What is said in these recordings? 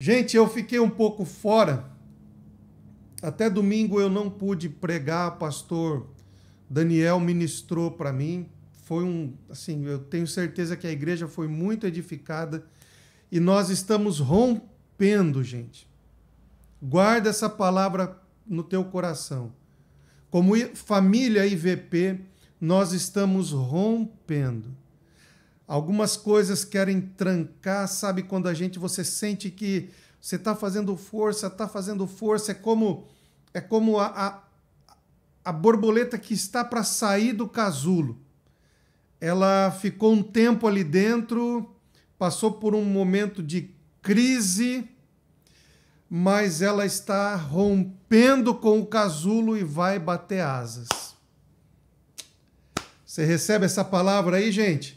Gente, eu fiquei um pouco fora. Até domingo eu não pude pregar, pastor Daniel ministrou para mim. Foi um, assim, eu tenho certeza que a igreja foi muito edificada e nós estamos rompendo, gente. Guarda essa palavra no teu coração. Como família IVP, nós estamos rompendo. Algumas coisas querem trancar, sabe? Quando a gente você sente que você está fazendo força, está fazendo força, é como é como a, a, a borboleta que está para sair do casulo. Ela ficou um tempo ali dentro, passou por um momento de crise, mas ela está rompendo com o casulo e vai bater asas. Você recebe essa palavra aí, gente?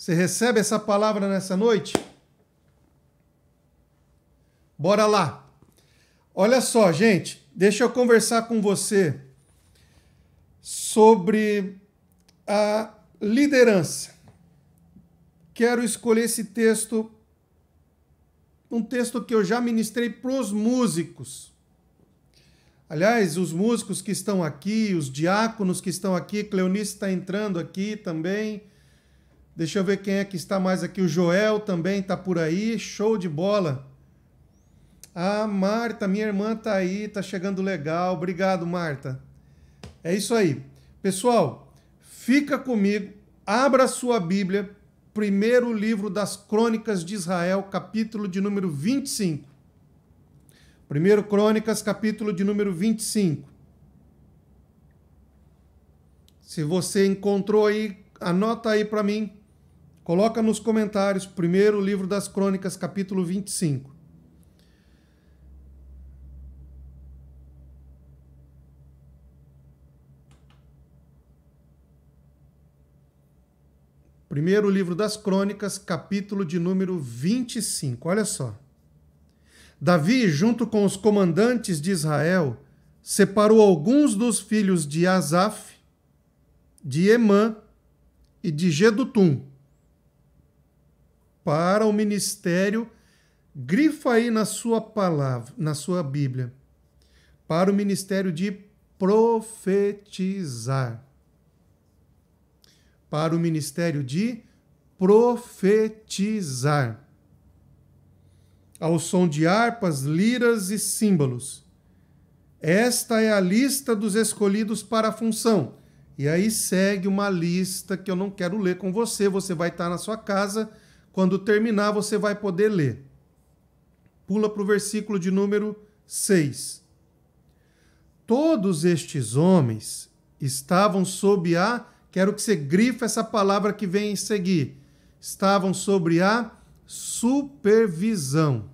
Você recebe essa palavra nessa noite? Bora lá. Olha só, gente, deixa eu conversar com você sobre a liderança. Quero escolher esse texto, um texto que eu já ministrei para os músicos. Aliás, os músicos que estão aqui, os diáconos que estão aqui, Cleonice está entrando aqui também Deixa eu ver quem é que está mais aqui. O Joel também está por aí. Show de bola. A Marta, minha irmã, está aí. Está chegando legal. Obrigado, Marta. É isso aí. Pessoal, fica comigo. Abra sua Bíblia. Primeiro livro das Crônicas de Israel, capítulo de número 25. Primeiro Crônicas, capítulo de número 25. Se você encontrou aí, anota aí para mim Coloca nos comentários, primeiro livro das crônicas, capítulo 25. Primeiro livro das Crônicas, capítulo de número 25. Olha só. Davi, junto com os comandantes de Israel, separou alguns dos filhos de Asaf, de Emã e de Gedutum para o ministério, grifa aí na sua palavra, na sua Bíblia, para o ministério de profetizar. Para o ministério de profetizar. Ao som de harpas, liras e símbolos. Esta é a lista dos escolhidos para a função. E aí segue uma lista que eu não quero ler com você, você vai estar na sua casa quando terminar, você vai poder ler. Pula para o versículo de número 6. Todos estes homens estavam sob a. Quero que você grife essa palavra que vem em seguir. Estavam sob a supervisão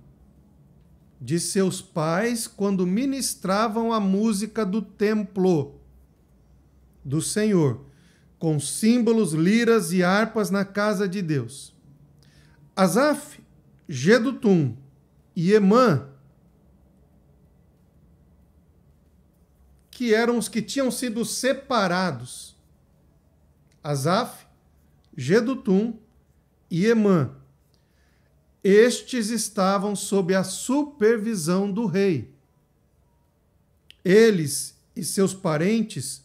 de seus pais quando ministravam a música do templo do Senhor, com símbolos, liras e harpas na casa de Deus. Asaf, Gedutum, Emã, que eram os que tinham sido separados. Asaf, Gedutum e Emã. Estes estavam sob a supervisão do rei. Eles e seus parentes,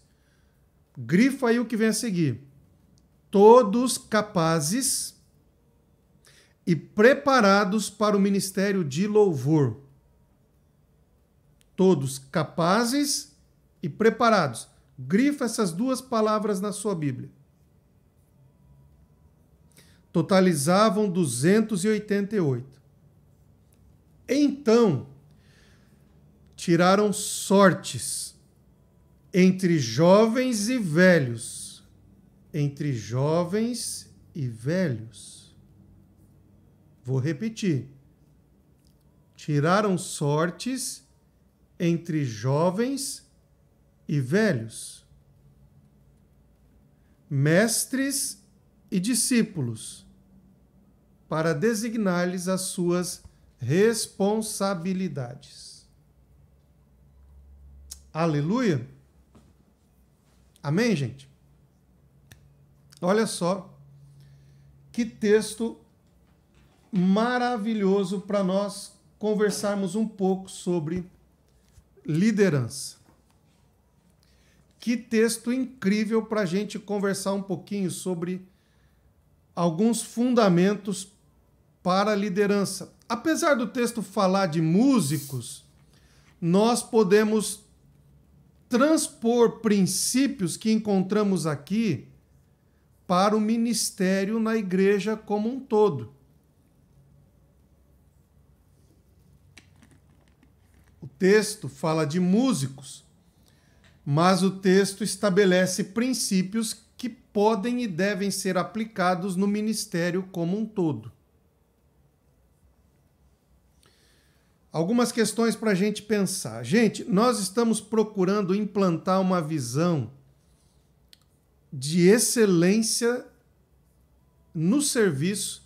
grifa aí o que vem a seguir, todos capazes e preparados para o ministério de louvor. Todos capazes e preparados. Grifa essas duas palavras na sua Bíblia. Totalizavam 288. Então, tiraram sortes entre jovens e velhos. Entre jovens e velhos Vou repetir. Tiraram sortes entre jovens e velhos, mestres e discípulos, para designar-lhes as suas responsabilidades. Aleluia! Amém, gente? Olha só que texto maravilhoso para nós conversarmos um pouco sobre liderança. Que texto incrível para a gente conversar um pouquinho sobre alguns fundamentos para a liderança. Apesar do texto falar de músicos, nós podemos transpor princípios que encontramos aqui para o ministério na igreja como um todo. texto fala de músicos, mas o texto estabelece princípios que podem e devem ser aplicados no ministério como um todo. Algumas questões para a gente pensar. Gente, nós estamos procurando implantar uma visão de excelência no serviço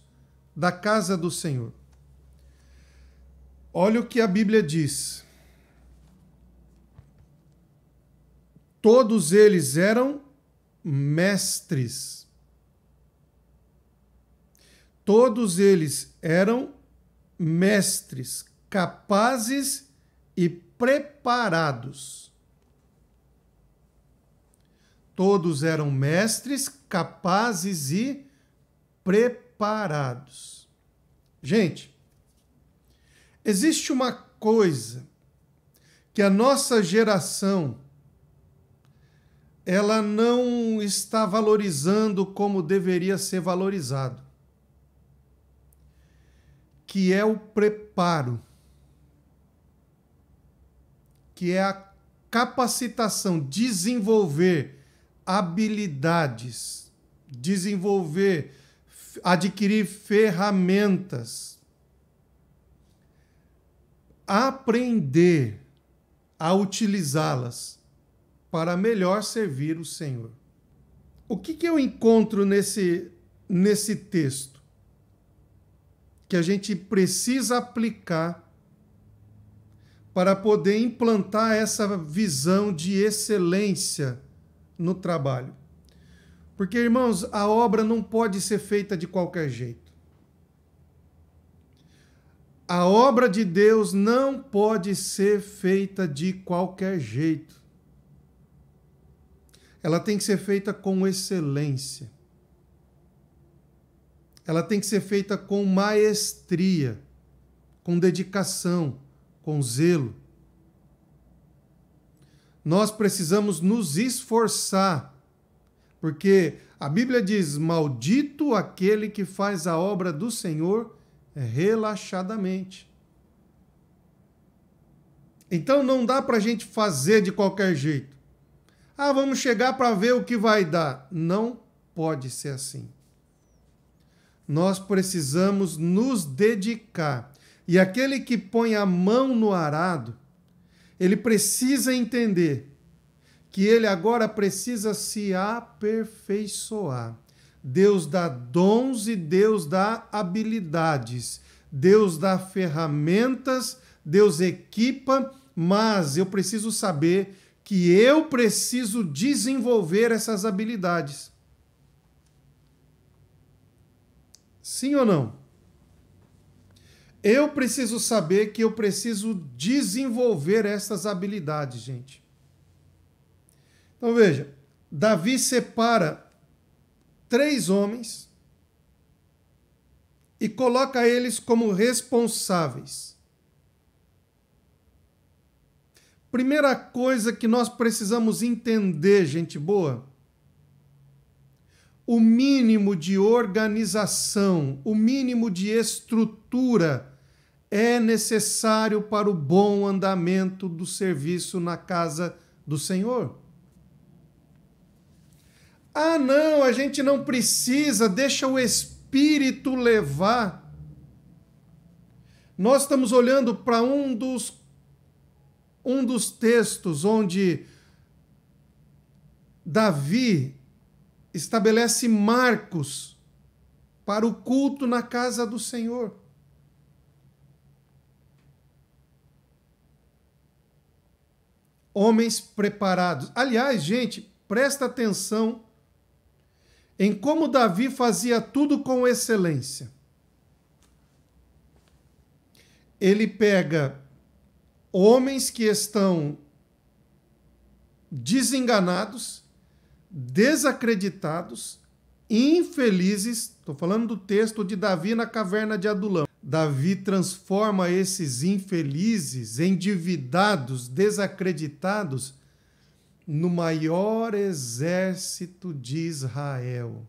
da casa do Senhor. Olha o que a Bíblia diz. Todos eles eram mestres. Todos eles eram mestres, capazes e preparados. Todos eram mestres, capazes e preparados. Gente, existe uma coisa que a nossa geração ela não está valorizando como deveria ser valorizado, que é o preparo, que é a capacitação, desenvolver habilidades, desenvolver, adquirir ferramentas, aprender a utilizá-las para melhor servir o Senhor. O que, que eu encontro nesse, nesse texto? Que a gente precisa aplicar para poder implantar essa visão de excelência no trabalho. Porque, irmãos, a obra não pode ser feita de qualquer jeito. A obra de Deus não pode ser feita de qualquer jeito ela tem que ser feita com excelência. Ela tem que ser feita com maestria, com dedicação, com zelo. Nós precisamos nos esforçar, porque a Bíblia diz: Maldito aquele que faz a obra do Senhor relaxadamente. Então não dá para a gente fazer de qualquer jeito. Ah, vamos chegar para ver o que vai dar. Não pode ser assim. Nós precisamos nos dedicar. E aquele que põe a mão no arado, ele precisa entender que ele agora precisa se aperfeiçoar. Deus dá dons e Deus dá habilidades. Deus dá ferramentas, Deus equipa, mas eu preciso saber que eu preciso desenvolver essas habilidades. Sim ou não? Eu preciso saber que eu preciso desenvolver essas habilidades, gente. Então veja, Davi separa três homens e coloca eles como responsáveis Primeira coisa que nós precisamos entender, gente boa, o mínimo de organização, o mínimo de estrutura é necessário para o bom andamento do serviço na casa do Senhor. Ah, não, a gente não precisa, deixa o Espírito levar. Nós estamos olhando para um dos um dos textos onde Davi estabelece marcos para o culto na casa do Senhor. Homens preparados. Aliás, gente, presta atenção em como Davi fazia tudo com excelência. Ele pega homens que estão desenganados, desacreditados, infelizes. Estou falando do texto de Davi na caverna de Adulão. Davi transforma esses infelizes, endividados, desacreditados, no maior exército de Israel.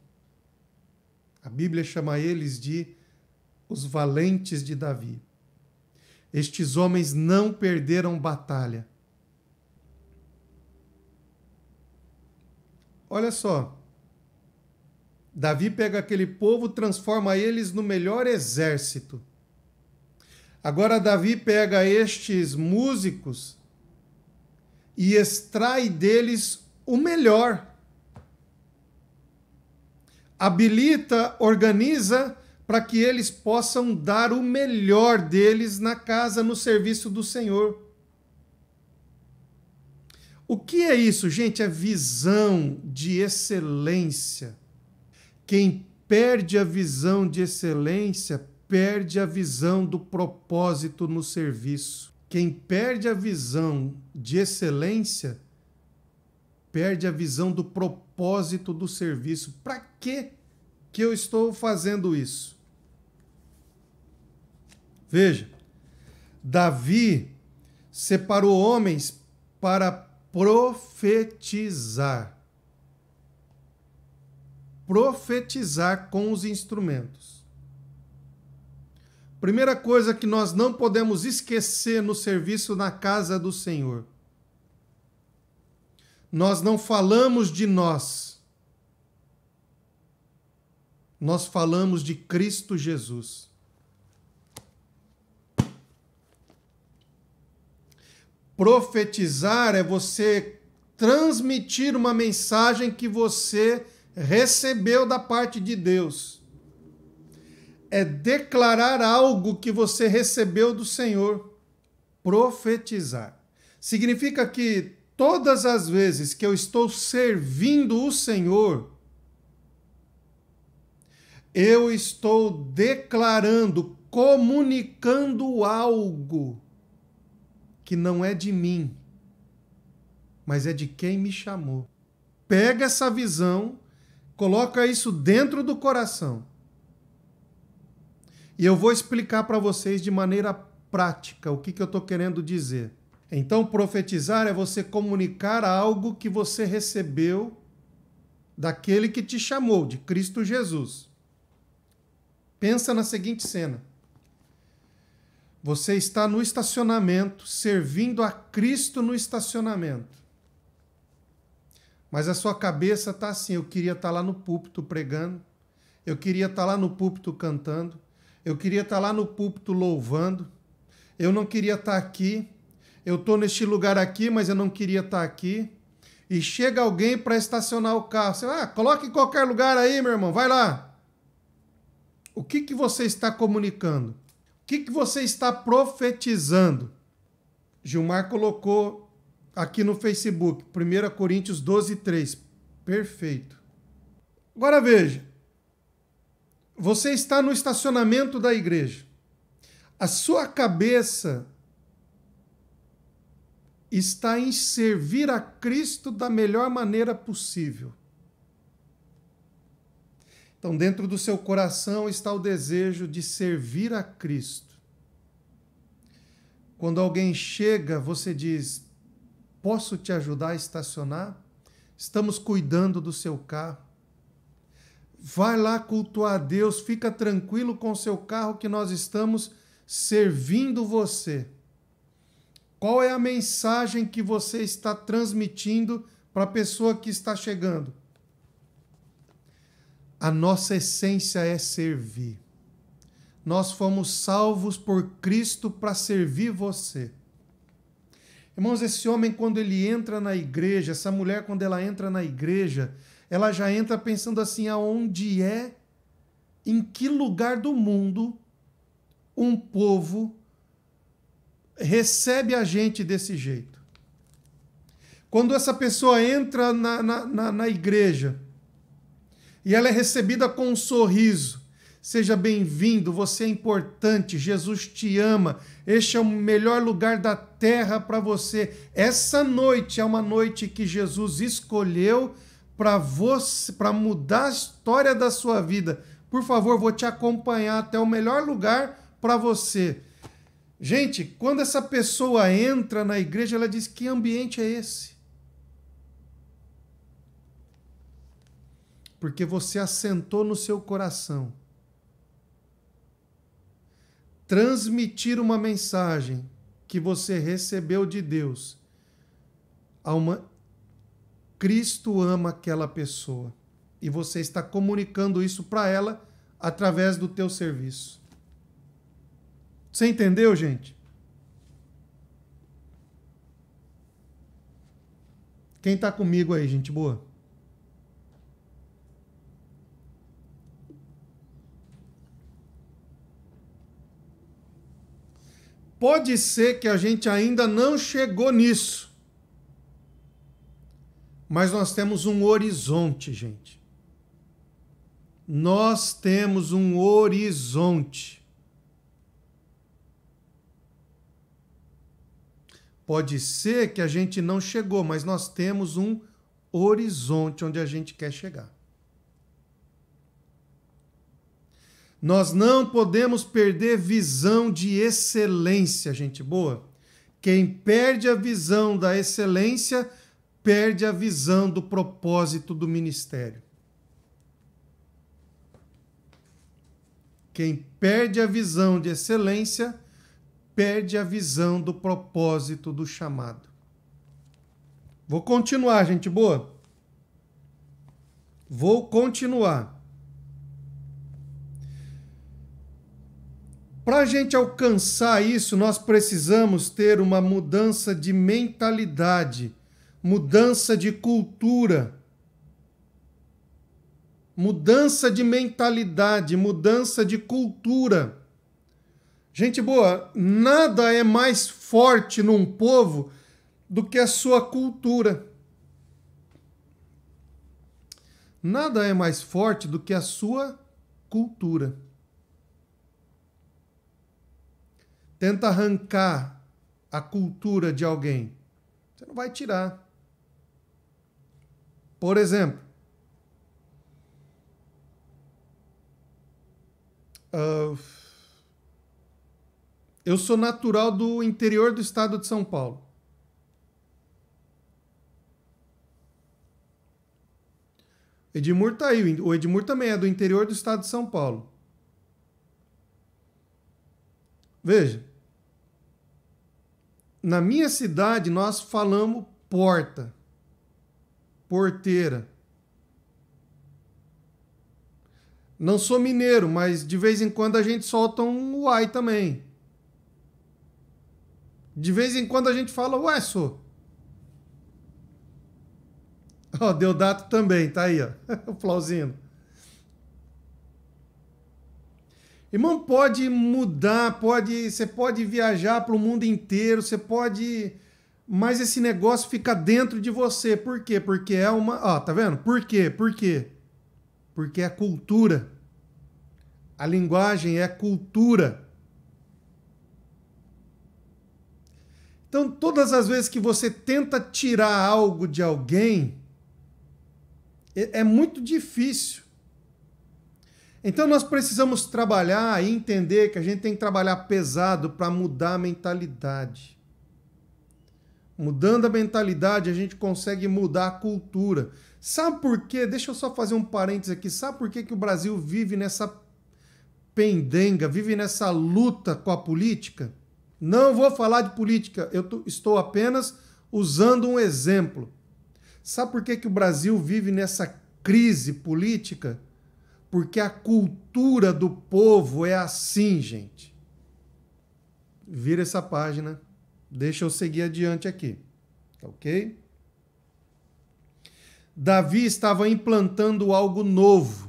A Bíblia chama eles de os valentes de Davi. Estes homens não perderam batalha. Olha só. Davi pega aquele povo, transforma eles no melhor exército. Agora, Davi pega estes músicos e extrai deles o melhor. Habilita, organiza para que eles possam dar o melhor deles na casa, no serviço do Senhor. O que é isso, gente? É visão de excelência. Quem perde a visão de excelência perde a visão do propósito no serviço. Quem perde a visão de excelência perde a visão do propósito do serviço. Para que que eu estou fazendo isso? Veja, Davi separou homens para profetizar. Profetizar com os instrumentos. Primeira coisa que nós não podemos esquecer no serviço na casa do Senhor. Nós não falamos de nós. Nós falamos de Cristo Jesus. Profetizar é você transmitir uma mensagem que você recebeu da parte de Deus. É declarar algo que você recebeu do Senhor. Profetizar. Significa que todas as vezes que eu estou servindo o Senhor, eu estou declarando, comunicando algo que não é de mim, mas é de quem me chamou. Pega essa visão, coloca isso dentro do coração. E eu vou explicar para vocês de maneira prática o que, que eu estou querendo dizer. Então, profetizar é você comunicar algo que você recebeu daquele que te chamou, de Cristo Jesus. Pensa na seguinte cena. Você está no estacionamento, servindo a Cristo no estacionamento. Mas a sua cabeça está assim: eu queria estar tá lá no púlpito pregando, eu queria estar tá lá no púlpito cantando, eu queria estar tá lá no púlpito louvando, eu não queria estar tá aqui, eu estou neste lugar aqui, mas eu não queria estar tá aqui. E chega alguém para estacionar o carro. Você, ah, coloca em qualquer lugar aí, meu irmão, vai lá. O que, que você está comunicando? que, que você está profetizando? Gilmar colocou aqui no Facebook, 1 Coríntios 12, 3. Perfeito. Agora veja. Você está no estacionamento da igreja. A sua cabeça está em servir a Cristo da melhor maneira possível. Então, dentro do seu coração está o desejo de servir a Cristo. Quando alguém chega, você diz: Posso te ajudar a estacionar? Estamos cuidando do seu carro. Vai lá cultuar a Deus, fica tranquilo com o seu carro que nós estamos servindo você. Qual é a mensagem que você está transmitindo para a pessoa que está chegando? A nossa essência é servir. Nós fomos salvos por Cristo para servir você. Irmãos, esse homem, quando ele entra na igreja, essa mulher, quando ela entra na igreja, ela já entra pensando assim: aonde é, em que lugar do mundo um povo recebe a gente desse jeito? Quando essa pessoa entra na, na, na, na igreja, e ela é recebida com um sorriso. Seja bem-vindo, você é importante, Jesus te ama. Este é o melhor lugar da terra para você. Essa noite é uma noite que Jesus escolheu para você, para mudar a história da sua vida. Por favor, vou te acompanhar até o melhor lugar para você. Gente, quando essa pessoa entra na igreja, ela diz: "Que ambiente é esse?" porque você assentou no seu coração. Transmitir uma mensagem que você recebeu de Deus a uma Cristo ama aquela pessoa e você está comunicando isso para ela através do teu serviço. Você entendeu, gente? Quem está comigo aí, gente boa? Pode ser que a gente ainda não chegou nisso. Mas nós temos um horizonte, gente. Nós temos um horizonte. Pode ser que a gente não chegou, mas nós temos um horizonte onde a gente quer chegar. Nós não podemos perder visão de excelência, gente boa. Quem perde a visão da excelência, perde a visão do propósito do ministério. Quem perde a visão de excelência, perde a visão do propósito do chamado. Vou continuar, gente boa. Vou continuar. Para a gente alcançar isso, nós precisamos ter uma mudança de mentalidade, mudança de cultura, mudança de mentalidade, mudança de cultura. Gente boa, nada é mais forte num povo do que a sua cultura. Nada é mais forte do que a sua cultura. tenta arrancar a cultura de alguém, você não vai tirar. Por exemplo, ah, eu sou natural do interior do estado de São Paulo. Edmur tá aí. O Edmur também é do interior do estado de São Paulo. Veja na minha cidade nós falamos porta, porteira. Não sou mineiro, mas de vez em quando a gente solta um uai também. De vez em quando a gente fala ué, sou. Ó, Deodato também, tá aí, ó. o Flauzino. Irmão, pode mudar, pode, você pode viajar para o mundo inteiro, você pode, mas esse negócio fica dentro de você. Por quê? Porque é uma, ó, tá vendo? Por quê? Por quê? Porque é cultura. A linguagem é cultura. Então, todas as vezes que você tenta tirar algo de alguém, é, é muito difícil. Então nós precisamos trabalhar e entender que a gente tem que trabalhar pesado para mudar a mentalidade. Mudando a mentalidade, a gente consegue mudar a cultura. Sabe por quê? Deixa eu só fazer um parênteses aqui. Sabe por quê que o Brasil vive nessa pendenga, vive nessa luta com a política? Não vou falar de política, eu estou apenas usando um exemplo. Sabe por quê que o Brasil vive nessa crise política? Porque a cultura do povo é assim, gente. Vira essa página. Deixa eu seguir adiante aqui. Ok? Davi estava implantando algo novo.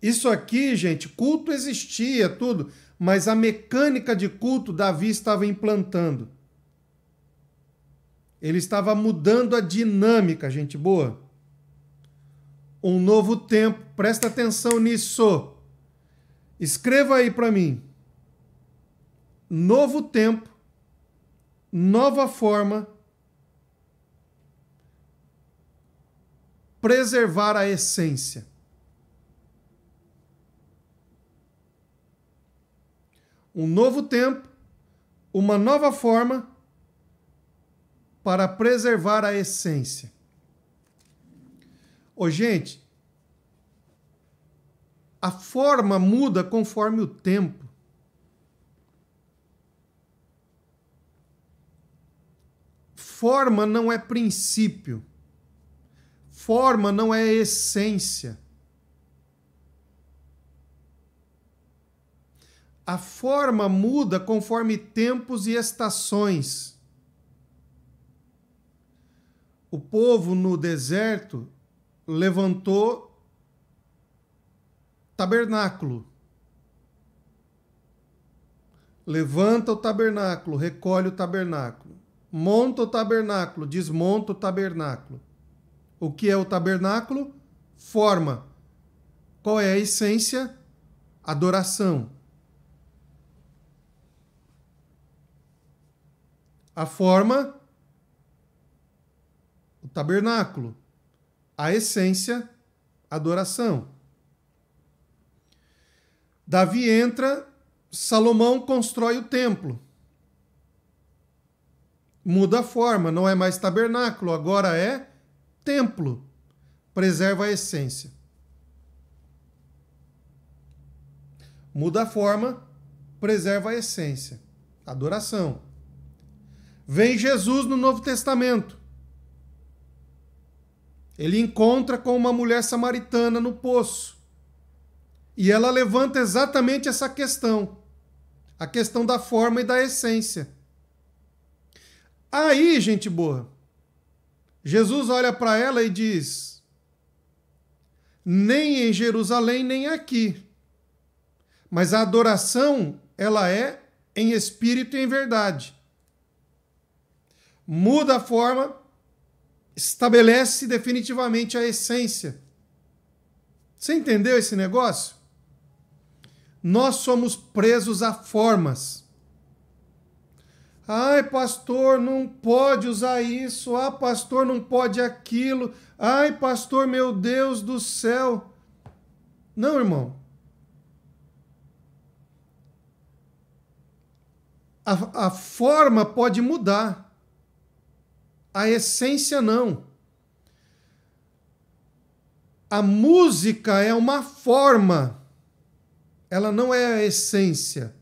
Isso aqui, gente, culto existia, tudo, mas a mecânica de culto Davi estava implantando. Ele estava mudando a dinâmica, gente boa um novo tempo. Presta atenção nisso. Escreva aí para mim. Novo tempo, nova forma, preservar a essência. Um novo tempo, uma nova forma para preservar a essência. Ô, gente, a forma muda conforme o tempo. Forma não é princípio. Forma não é essência. A forma muda conforme tempos e estações. O povo no deserto levantou tabernáculo. Levanta o tabernáculo, recolhe o tabernáculo. Monta o tabernáculo, desmonta o tabernáculo. O que é o tabernáculo? Forma. Qual é a essência? Adoração. A forma, o tabernáculo a essência, adoração. Davi entra, Salomão constrói o templo. Muda a forma, não é mais tabernáculo, agora é templo. Preserva a essência. Muda a forma, preserva a essência. Adoração. Vem Jesus no Novo Testamento. Ele encontra com uma mulher samaritana no poço. E ela levanta exatamente essa questão, a questão da forma e da essência. Aí, gente boa, Jesus olha para ela e diz: Nem em Jerusalém, nem aqui. Mas a adoração, ela é em espírito e em verdade. Muda a forma, estabelece definitivamente a essência. Você entendeu esse negócio? Nós somos presos a formas. Ai, pastor, não pode usar isso. Ah, pastor, não pode aquilo. Ai, pastor, meu Deus do céu. Não, irmão. A, a forma pode mudar a essência não. A música é uma forma, ela não é a essência.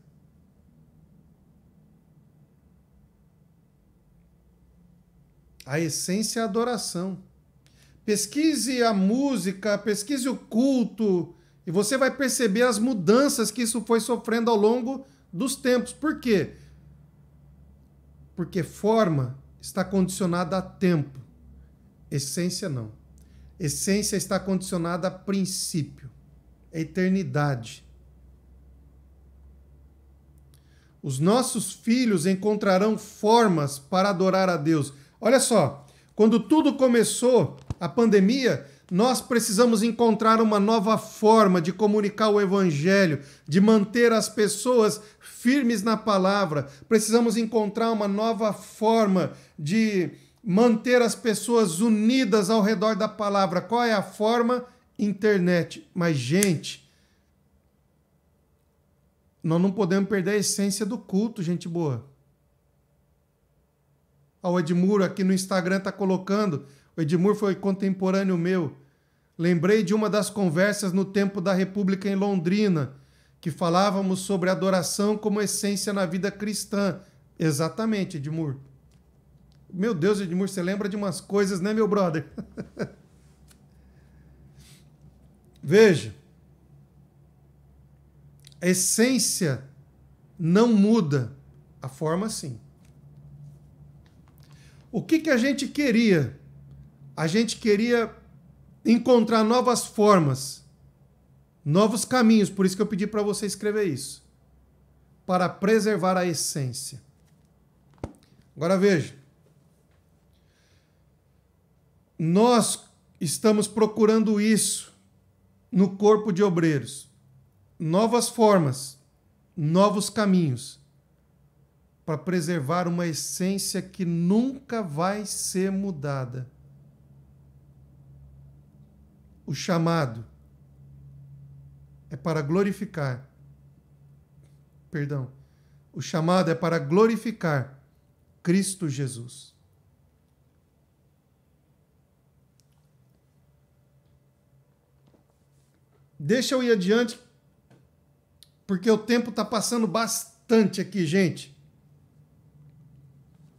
A essência é a adoração. Pesquise a música, pesquise o culto, e você vai perceber as mudanças que isso foi sofrendo ao longo dos tempos. Por quê? Porque forma está condicionada a tempo, essência não. Essência está condicionada a princípio, a eternidade. Os nossos filhos encontrarão formas para adorar a Deus. Olha só, quando tudo começou, a pandemia, nós precisamos encontrar uma nova forma de comunicar o Evangelho, de manter as pessoas firmes na palavra. Precisamos encontrar uma nova forma de manter as pessoas unidas ao redor da palavra. Qual é a forma? Internet. Mas, gente, nós não podemos perder a essência do culto, gente boa. O Edmuro aqui no Instagram está colocando o Edmur foi contemporâneo meu. Lembrei de uma das conversas no tempo da República em Londrina, que falávamos sobre adoração como essência na vida cristã. Exatamente, Edmur. Meu Deus, Edmur, você lembra de umas coisas, né, meu brother? Veja. A essência não muda, a forma sim. O que, que a gente queria a gente queria encontrar novas formas, novos caminhos. Por isso que eu pedi para você escrever isso. Para preservar a essência. Agora veja. Nós estamos procurando isso no corpo de obreiros. Novas formas, novos caminhos para preservar uma essência que nunca vai ser mudada. O chamado é para glorificar. Perdão. O chamado é para glorificar Cristo Jesus. Deixa eu ir adiante, porque o tempo está passando bastante aqui, gente.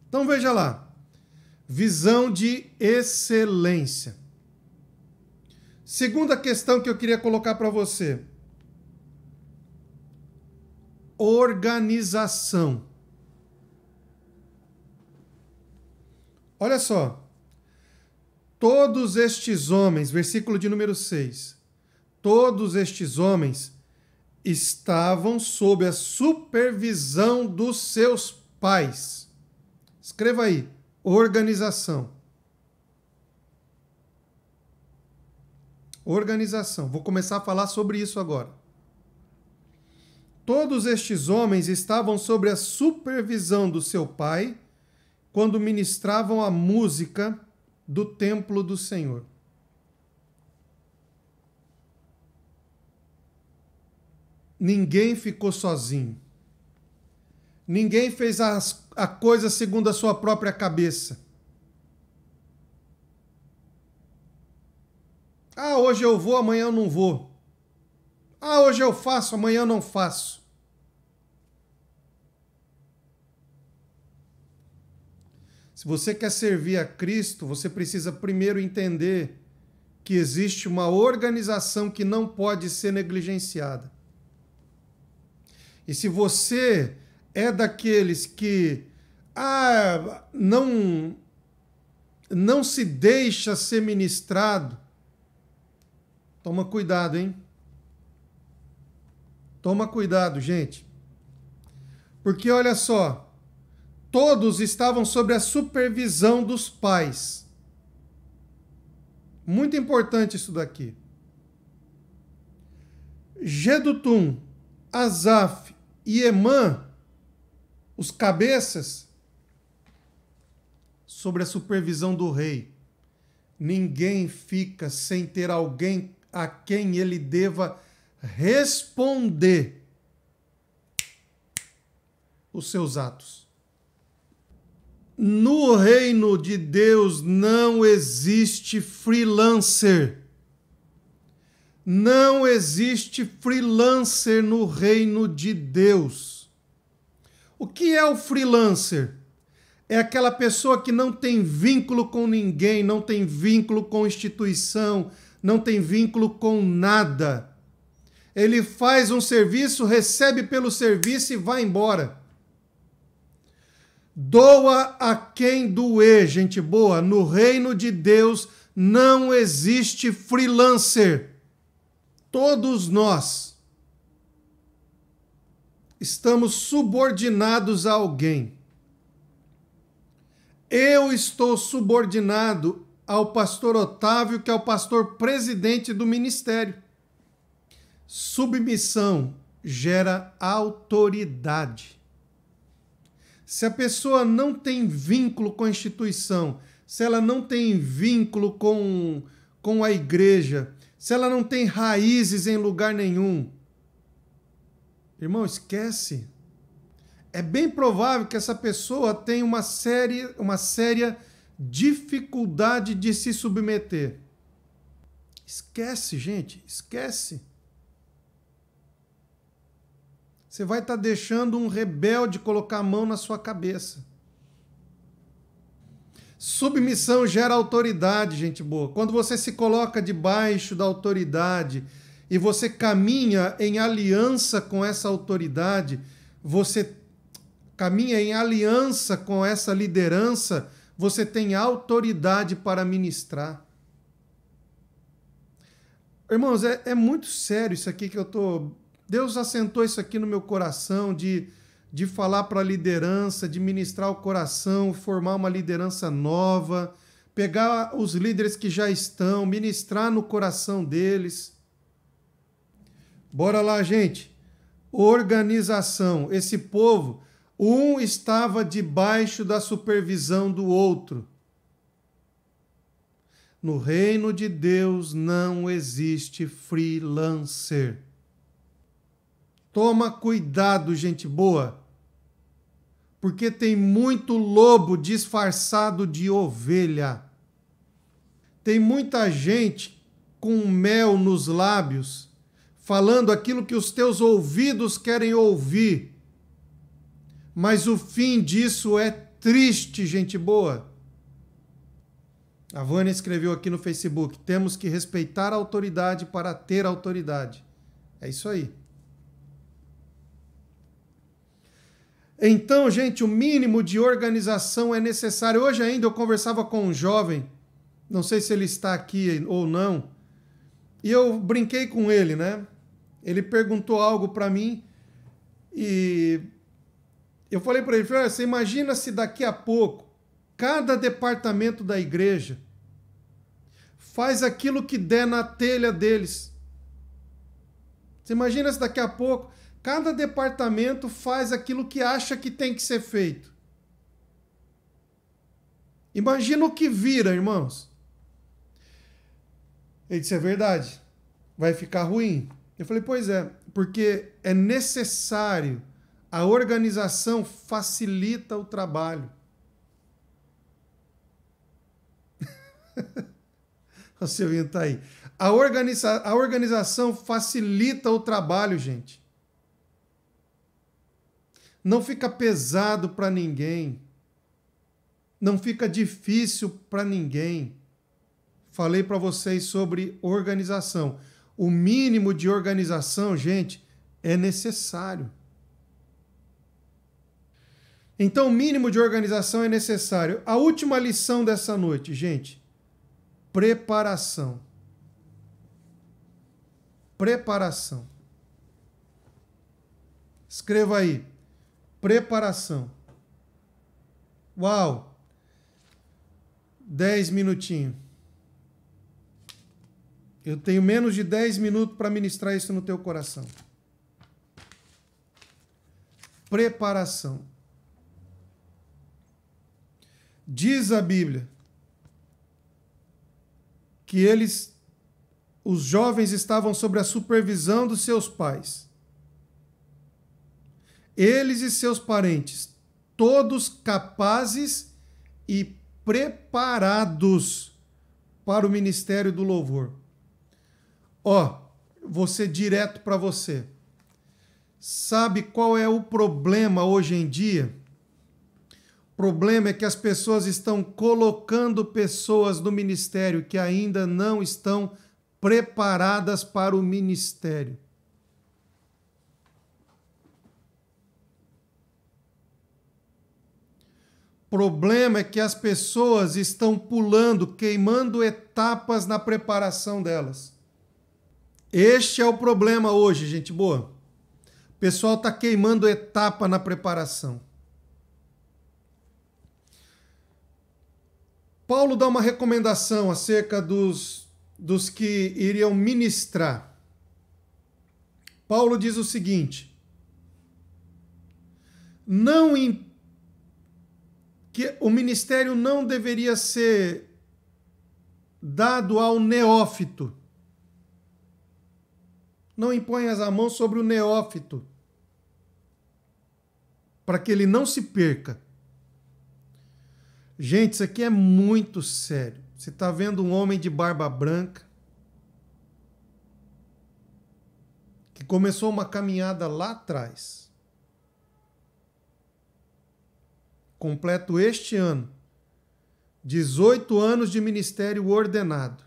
Então veja lá. Visão de excelência. Segunda questão que eu queria colocar para você: organização. Olha só. Todos estes homens, versículo de número 6. Todos estes homens estavam sob a supervisão dos seus pais. Escreva aí: organização. Organização. Vou começar a falar sobre isso agora. Todos estes homens estavam sob a supervisão do seu pai quando ministravam a música do templo do Senhor. Ninguém ficou sozinho. Ninguém fez as, a coisa segundo a sua própria cabeça. Ah, hoje eu vou, amanhã eu não vou. Ah, hoje eu faço, amanhã eu não faço. Se você quer servir a Cristo, você precisa primeiro entender que existe uma organização que não pode ser negligenciada. E se você é daqueles que ah, não não se deixa ser ministrado, Toma cuidado, hein? Toma cuidado, gente. Porque olha só, todos estavam sob a supervisão dos pais. Muito importante isso daqui. Gedutum, Azaf e Emã, os cabeças, sobre a supervisão do rei. Ninguém fica sem ter alguém a quem ele deva responder os seus atos. No reino de Deus não existe freelancer. Não existe freelancer no reino de Deus. O que é o freelancer? É aquela pessoa que não tem vínculo com ninguém, não tem vínculo com instituição, não tem vínculo com nada. Ele faz um serviço, recebe pelo serviço e vai embora. Doa a quem doer, gente boa. No reino de Deus não existe freelancer. Todos nós estamos subordinados a alguém. Eu estou subordinado ao pastor Otávio, que é o pastor presidente do ministério. Submissão gera autoridade. Se a pessoa não tem vínculo com a instituição, se ela não tem vínculo com, com a igreja, se ela não tem raízes em lugar nenhum, irmão, esquece. É bem provável que essa pessoa tenha uma séria, uma séria dificuldade de se submeter. Esquece, gente, esquece. Você vai estar tá deixando um rebelde colocar a mão na sua cabeça. Submissão gera autoridade, gente boa. Quando você se coloca debaixo da autoridade e você caminha em aliança com essa autoridade, você caminha em aliança com essa liderança, você tem autoridade para ministrar. Irmãos, é, é muito sério isso aqui que eu tô. Deus assentou isso aqui no meu coração de, de falar para a liderança, de ministrar o coração, formar uma liderança nova, pegar os líderes que já estão, ministrar no coração deles. Bora lá, gente. Organização. Esse povo um estava debaixo da supervisão do outro. No reino de Deus não existe freelancer. Toma cuidado, gente boa, porque tem muito lobo disfarçado de ovelha. Tem muita gente com mel nos lábios, falando aquilo que os teus ouvidos querem ouvir mas o fim disso é triste, gente boa. A Vânia escreveu aqui no Facebook: temos que respeitar a autoridade para ter autoridade. É isso aí. Então, gente, o mínimo de organização é necessário. Hoje ainda eu conversava com um jovem, não sei se ele está aqui ou não, e eu brinquei com ele, né? Ele perguntou algo para mim e eu falei para ele, falei, você imagina se daqui a pouco cada departamento da igreja faz aquilo que der na telha deles. Você imagina se daqui a pouco cada departamento faz aquilo que acha que tem que ser feito. Imagina o que vira, irmãos. Ele disse: é verdade, vai ficar ruim. Eu falei: pois é, porque é necessário a organização facilita o trabalho. o seu hino está aí. A, organiza a organização facilita o trabalho, gente. Não fica pesado para ninguém. Não fica difícil para ninguém. Falei para vocês sobre organização. O mínimo de organização, gente, é necessário. Então, o mínimo de organização é necessário. A última lição dessa noite, gente: preparação. Preparação. Escreva aí. Preparação. Uau! Dez minutinhos. Eu tenho menos de dez minutos para ministrar isso no teu coração. Preparação. Diz a Bíblia que eles, os jovens, estavam sob a supervisão dos seus pais. Eles e seus parentes, todos capazes e preparados para o ministério do louvor. Ó, oh, vou ser direto para você. Sabe qual é o problema hoje em dia? problema é que as pessoas estão colocando pessoas no ministério que ainda não estão preparadas para o ministério. Problema é que as pessoas estão pulando, queimando etapas na preparação delas. Este é o problema hoje, gente boa. O pessoal está queimando etapa na preparação. Paulo dá uma recomendação acerca dos, dos que iriam ministrar. Paulo diz o seguinte: não em, que o ministério não deveria ser dado ao neófito. Não imponhas a mão sobre o neófito, para que ele não se perca Gente, isso aqui é muito sério. Você está vendo um homem de barba branca que começou uma caminhada lá atrás. Completo este ano 18 anos de ministério ordenado,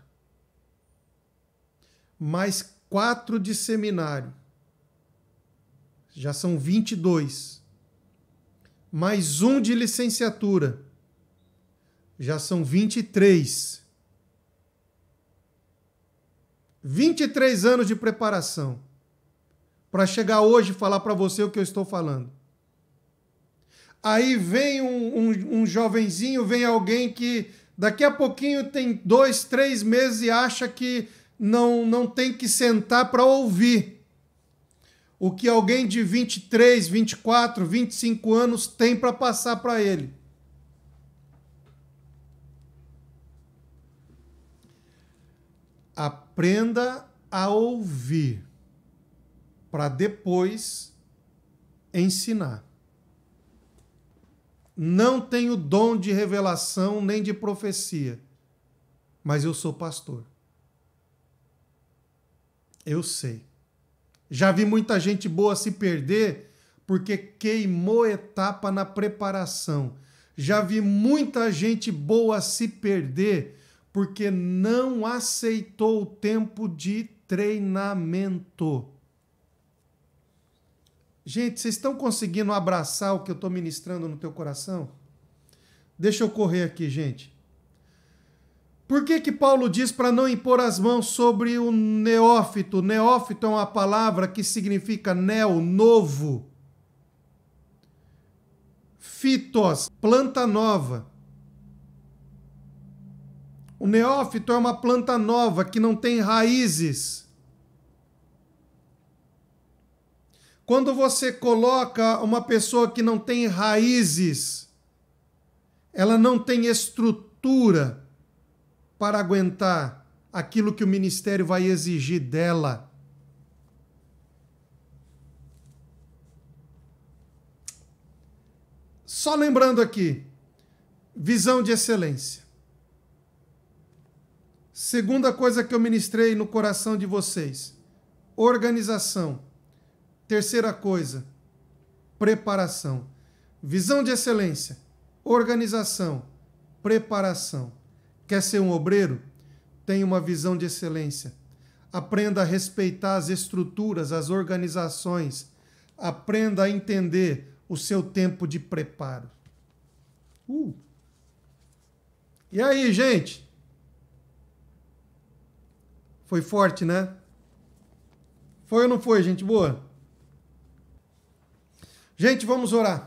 mais quatro de seminário, já são 22, mais um de licenciatura já são 23. 23 anos de preparação para chegar hoje e falar para você o que eu estou falando. Aí vem um, um, um jovenzinho, vem alguém que daqui a pouquinho tem dois, três meses e acha que não, não tem que sentar para ouvir o que alguém de 23, 24, 25 anos tem para passar para ele. Aprenda a ouvir para depois ensinar. Não tenho dom de revelação nem de profecia, mas eu sou pastor. Eu sei. Já vi muita gente boa se perder porque queimou etapa na preparação. Já vi muita gente boa se perder porque não aceitou o tempo de treinamento. Gente, vocês estão conseguindo abraçar o que eu estou ministrando no teu coração? Deixa eu correr aqui, gente. Por que que Paulo diz para não impor as mãos sobre o neófito? Neófito é uma palavra que significa neo, novo. Fitos, planta nova. O neófito é uma planta nova que não tem raízes. Quando você coloca uma pessoa que não tem raízes, ela não tem estrutura para aguentar aquilo que o ministério vai exigir dela. Só lembrando aqui, visão de excelência. Segunda coisa que eu ministrei no coração de vocês: organização. Terceira coisa, preparação. Visão de excelência, organização, preparação. Quer ser um obreiro? Tenha uma visão de excelência. Aprenda a respeitar as estruturas, as organizações. Aprenda a entender o seu tempo de preparo. Uh. E aí, gente? Foi forte, né? Foi ou não foi, gente boa? Gente, vamos orar.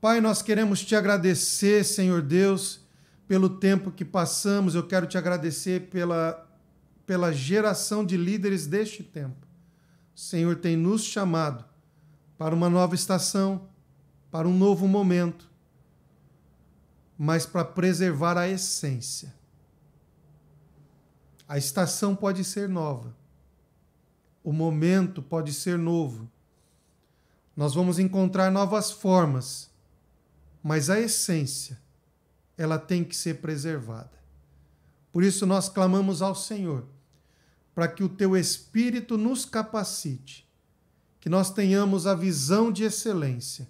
Pai, nós queremos te agradecer, Senhor Deus, pelo tempo que passamos. Eu quero te agradecer pela, pela geração de líderes deste tempo. O Senhor tem nos chamado para uma nova estação, para um novo momento, mas para preservar a essência. A estação pode ser nova. O momento pode ser novo. Nós vamos encontrar novas formas, mas a essência, ela tem que ser preservada. Por isso nós clamamos ao Senhor, para que o teu espírito nos capacite, que nós tenhamos a visão de excelência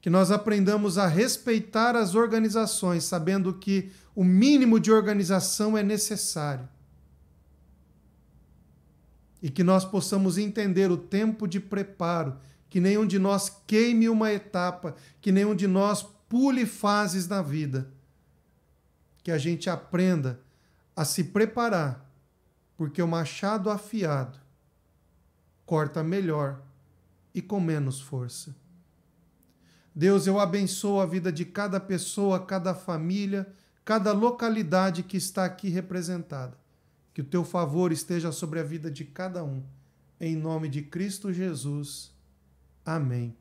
que nós aprendamos a respeitar as organizações, sabendo que o mínimo de organização é necessário. E que nós possamos entender o tempo de preparo, que nenhum de nós queime uma etapa, que nenhum de nós pule fases na vida. Que a gente aprenda a se preparar, porque o machado afiado corta melhor e com menos força. Deus, eu abençoo a vida de cada pessoa, cada família, cada localidade que está aqui representada. Que o teu favor esteja sobre a vida de cada um. Em nome de Cristo Jesus. Amém.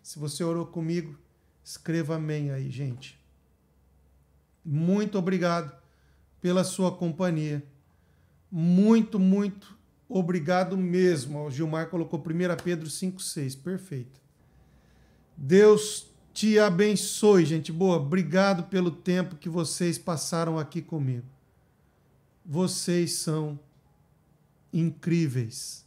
Se você orou comigo, escreva amém aí, gente. Muito obrigado pela sua companhia. Muito, muito obrigado mesmo. O Gilmar colocou 1 Pedro 5,6. Perfeito. Deus te abençoe, gente boa. Obrigado pelo tempo que vocês passaram aqui comigo. Vocês são incríveis.